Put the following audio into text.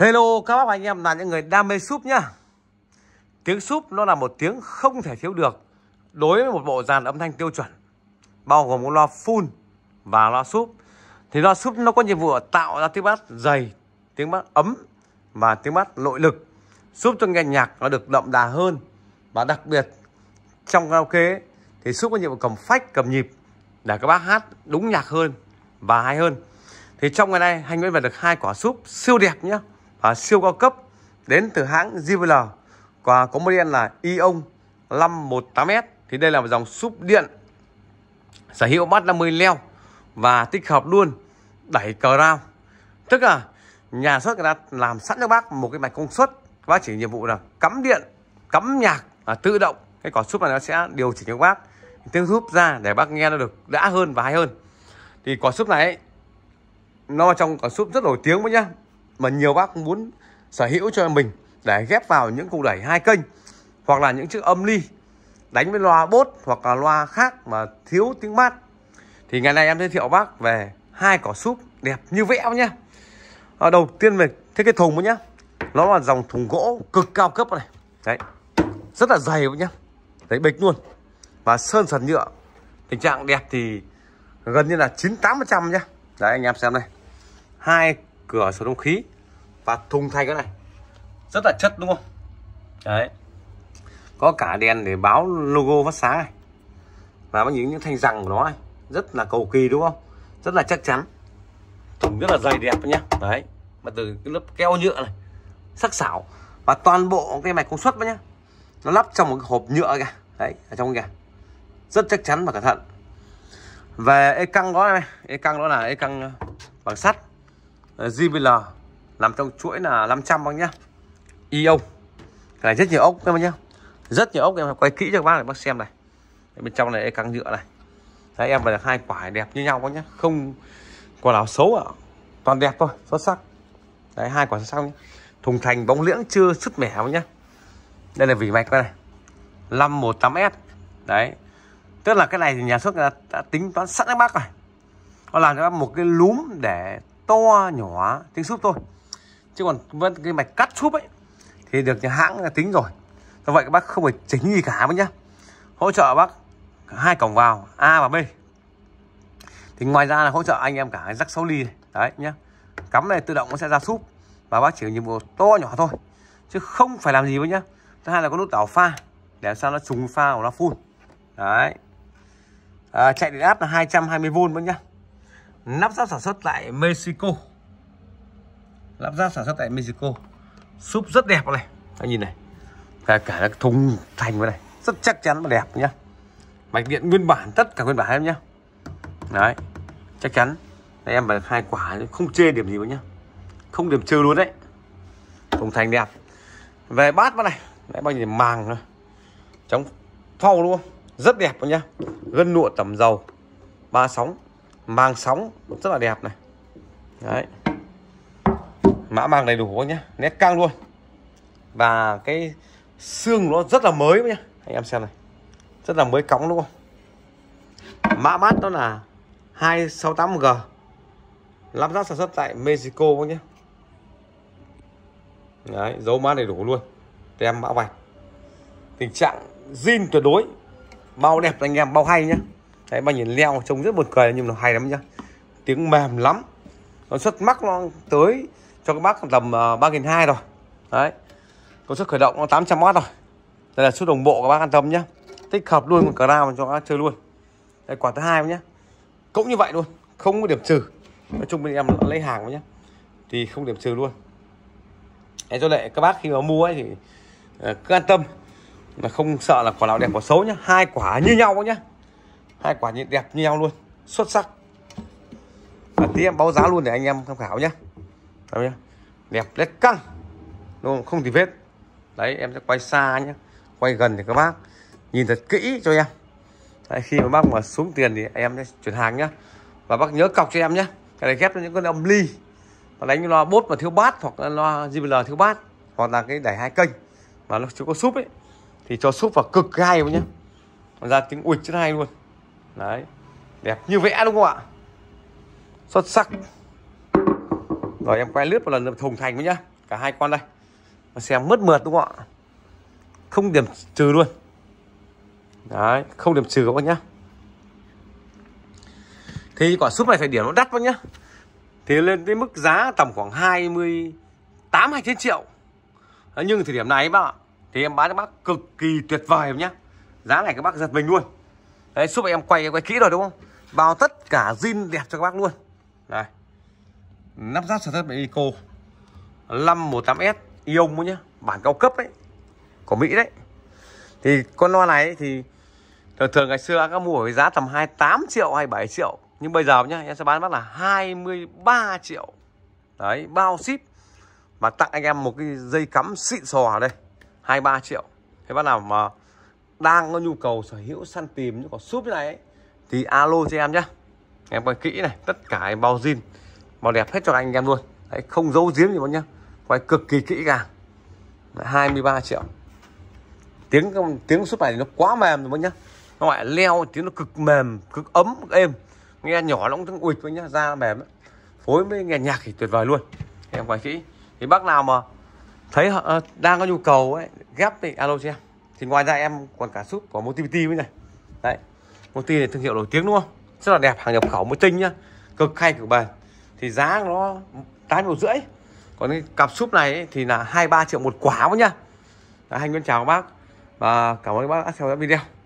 Hello các bác anh em là những người đam mê súp nhá Tiếng súp nó là một tiếng không thể thiếu được Đối với một bộ dàn âm thanh tiêu chuẩn Bao gồm một loa full và loa súp Thì loa súp nó có nhiệm vụ tạo ra tiếng bass dày Tiếng bass ấm và tiếng bass nội lực Giúp cho nghe nhạc nó được đậm đà hơn Và đặc biệt trong karaoke thì súp có nhiệm vụ cầm phách cầm nhịp Để các bác hát đúng nhạc hơn và hay hơn thì trong ngày nay anh Nguyễn về được hai quả súp siêu đẹp nhá và siêu cao cấp đến từ hãng JBL và có model là Ion 518S thì đây là một dòng súp điện sở hữu bát 50 leo và tích hợp luôn đẩy cờ rao tức là nhà xuất người ta làm sẵn cho bác một cái mạch công suất các bác chỉ nhiệm vụ là cắm điện cắm nhạc là tự động cái cỏ súp này nó sẽ điều chỉnh cho bác tiếng súp ra để bác nghe nó được đã hơn và hay hơn thì cỏ súp này ấy, nó trong cỏ súp rất nổi tiếng với nhá mà nhiều bác muốn sở hữu cho mình để ghép vào những cục đẩy hai kênh hoặc là những chiếc âm ly đánh với loa bốt hoặc là loa khác mà thiếu tiếng mát thì ngày nay em giới thiệu bác về hai cỏ súp đẹp như vẽ nhé à, đầu tiên về thế cái thùng nhá nó là dòng thùng gỗ cực cao cấp này đấy rất là dày nhá đấy bịch luôn và sơn sần nhựa tình trạng đẹp thì gần như là 98 phần trăm nhá đấy anh em xem này, hai cửa sổ thông khí và thùng thay cái này rất là chất đúng không đấy có cả đèn để báo logo phát sáng này và có những những thanh rằng của nó này. rất là cầu kỳ đúng không rất là chắc chắn thùng rất là dày đẹp nhá đấy mà từ cái lớp keo nhựa này sắc sảo và toàn bộ cái mạch công suất nhá nó lắp trong một cái hộp nhựa kìa đấy ở trong kìa rất chắc chắn và cẩn thận về e căng đó này e căng đó là e căng bằng sắt JBL ờ, nằm trong chuỗi là 500 bác nhá IO e cái này rất nhiều ốc các bác nhá rất nhiều ốc em quay kỹ cho các bác để bác xem này bên trong này căng nhựa này đấy em phải được hai quả đẹp như nhau bác nhá không quả nào xấu ạ à. toàn đẹp thôi xuất sắc đấy hai quả xuất sắc nhá. thùng thành bóng liễng chưa sứt mẻ bác nhá đây là vỉ mạch cái này 518S đấy tức là cái này thì nhà xuất đã tính toán sẵn các bác rồi nó làm cho bác một cái lúm để to nhỏ tính súp thôi chứ còn vẫn cái mạch cắt súp ấy thì được nhà hãng là tính rồi do vậy các bác không phải chỉnh gì cả bác nhá hỗ trợ bác hai cổng vào A và B thì ngoài ra là hỗ trợ anh em cả cái rắc sáu ly này. đấy nhá cắm này tự động nó sẽ ra súp và bác chỉ nhiệm vụ to nhỏ thôi chứ không phải làm gì với nhá thứ hai là có nút đảo pha để sao nó trùng pha của nó phun đấy à, chạy điện áp là 220V nữa nhá lắp ráp sản xuất tại Mexico lắp ráp sản xuất tại Mexico súp rất đẹp này anh nhìn này và cả các thùng thành vào này rất chắc chắn và đẹp nhá mạch điện nguyên bản tất cả nguyên bản em nhá đấy chắc chắn đây em phải hai quả không chê điểm gì nữa nhá không điểm trừ luôn đấy thùng thành đẹp về bát vào này đấy bao nhiêu màng nữa chống phao luôn rất đẹp nhá gân lụa tẩm dầu ba sóng mang sóng rất là đẹp này đấy mã mang đầy đủ nhé nét căng luôn và cái xương nó rất là mới nhé, anh em xem này rất là mới cõng đúng không mã bát đó là 268G lắp ráp sản xuất tại Mexico nhé đấy dấu mã đầy đủ luôn tem mã vạch tình trạng zin tuyệt đối bao đẹp anh em bao hay nhé đấy bao nhìn leo trông rất buồn cười nhưng nó hay lắm nhá tiếng mềm lắm nó xuất mắc nó tới cho các bác tầm ờ, ba nghìn hai rồi đấy công suất khởi động nó 800W rồi đây là suất đồng bộ các bác an tâm nhá tích hợp luôn con crown cho các bác chơi luôn đây quả thứ hai nhé cũng như vậy luôn không có điểm trừ nói chung bên em lấy hàng nhá thì không điểm trừ luôn để cho lại các bác khi mà mua ấy thì ờ, cứ an tâm mà không sợ là quả nào đẹp quả xấu nhá hai quả như nhau nhá hai quả nhìn đẹp như nhau luôn xuất sắc và tí em báo giá luôn để anh em tham khảo nhé nhá đẹp lét căng đúng không? không thì vết đấy em sẽ quay xa nhé quay gần thì các bác nhìn thật kỹ cho em đấy, khi mà bác mà xuống tiền thì em sẽ chuyển hàng nhá và bác nhớ cọc cho em nhé cái này ghép những con âm ly và đánh loa bốt mà thiếu bát hoặc là loa JBL thiếu bát hoặc là cái đẩy hai kênh mà nó chưa có súp ấy thì cho súp vào cực gai luôn nhé. ra tiếng ụt chứ hay luôn đấy đẹp như vẽ đúng không ạ xuất sắc rồi em quay lướt một lần thùng thành với nhá cả hai con đây mà xem mất mượt đúng không ạ không điểm trừ luôn đấy không điểm trừ các bác nhá thì quả súp này phải điểm nó đắt bác nhá thì lên cái mức giá tầm khoảng 28 29 triệu Đó, nhưng thời điểm này bác ạ thì em bán cho bác cực kỳ tuyệt vời em nhá giá này các bác giật mình luôn đấy giúp em quay quay kỹ rồi đúng không bao tất cả zin đẹp cho các bác luôn này nắp ráp sản xuất bởi Eco 518S Ion mới nhá bản cao cấp đấy của Mỹ đấy thì con loa này thì thường thường ngày xưa các mua với giá tầm 28 triệu hay 7 triệu nhưng bây giờ nhá em sẽ bán bác là 23 triệu đấy bao ship và tặng anh em một cái dây cắm xịn sò ở đây 23 triệu thế bác nào mà đang có nhu cầu sở hữu săn tìm những quả súp như này ấy, thì alo cho em nhé em quay kỹ này tất cả bao zin bao đẹp hết cho anh em luôn Đấy, không giấu giếm gì bọn nhá quay cực kỳ kỹ càng 23 triệu tiếng tiếng súp này nó quá mềm rồi bọn nhá nó lại leo tiếng nó cực mềm cực ấm cực êm nghe nhỏ nó cũng tiếng uịch bọn nhá da mềm phối với nghe nhạc thì tuyệt vời luôn em quay kỹ thì bác nào mà thấy họ ờ, đang có nhu cầu ấy ghép thì alo cho em thì ngoài ra em còn cả súp có Motivity với này đấy Motivity này thương hiệu nổi tiếng đúng không rất là đẹp hàng nhập khẩu mới tinh nhá cực hay cực bền thì giá nó tám triệu rưỡi còn cái cặp súp này thì là hai ba triệu một quả với nhá đấy, anh Nguyễn chào các bác và cảm ơn các bác đã theo dõi video